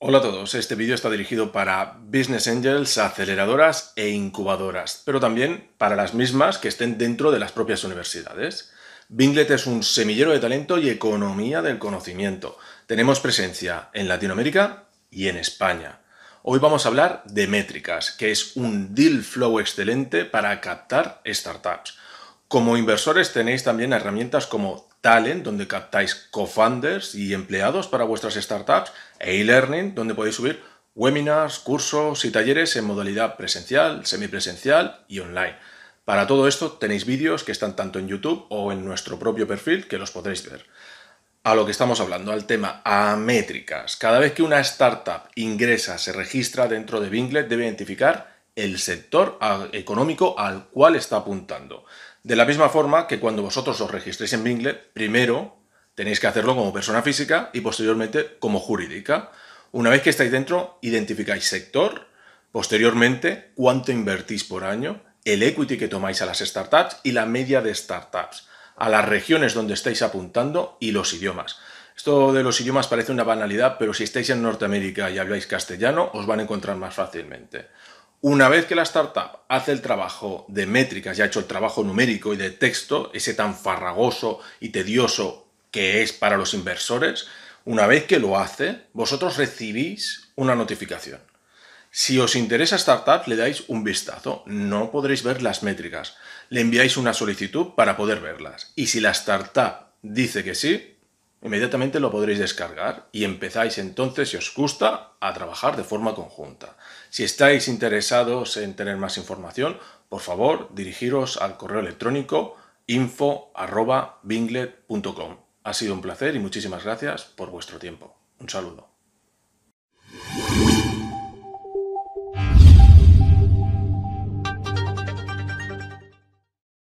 Hola a todos, este vídeo está dirigido para Business Angels, aceleradoras e incubadoras, pero también para las mismas que estén dentro de las propias universidades. Binglet es un semillero de talento y economía del conocimiento. Tenemos presencia en Latinoamérica y en España. Hoy vamos a hablar de métricas, que es un deal flow excelente para captar startups. Como inversores tenéis también herramientas como Talent, donde captáis co y empleados para vuestras startups, e learning donde podéis subir webinars, cursos y talleres en modalidad presencial, semipresencial y online. Para todo esto tenéis vídeos que están tanto en YouTube o en nuestro propio perfil que los podréis ver. A lo que estamos hablando, al tema, a métricas. Cada vez que una startup ingresa, se registra dentro de Binglet, debe identificar el sector ah, económico al cual está apuntando. De la misma forma que cuando vosotros os registréis en Bingle, primero tenéis que hacerlo como persona física y posteriormente como jurídica. Una vez que estáis dentro, identificáis sector, posteriormente cuánto invertís por año, el equity que tomáis a las startups y la media de startups, a las regiones donde estáis apuntando y los idiomas. Esto de los idiomas parece una banalidad, pero si estáis en Norteamérica y habláis castellano, os van a encontrar más fácilmente. Una vez que la startup hace el trabajo de métricas, y ha hecho el trabajo numérico y de texto, ese tan farragoso y tedioso que es para los inversores, una vez que lo hace, vosotros recibís una notificación. Si os interesa startup, le dais un vistazo. No podréis ver las métricas. Le enviáis una solicitud para poder verlas. Y si la startup dice que sí, Inmediatamente lo podréis descargar y empezáis entonces, si os gusta, a trabajar de forma conjunta. Si estáis interesados en tener más información, por favor, dirigiros al correo electrónico info.binglet.com. Ha sido un placer y muchísimas gracias por vuestro tiempo. Un saludo.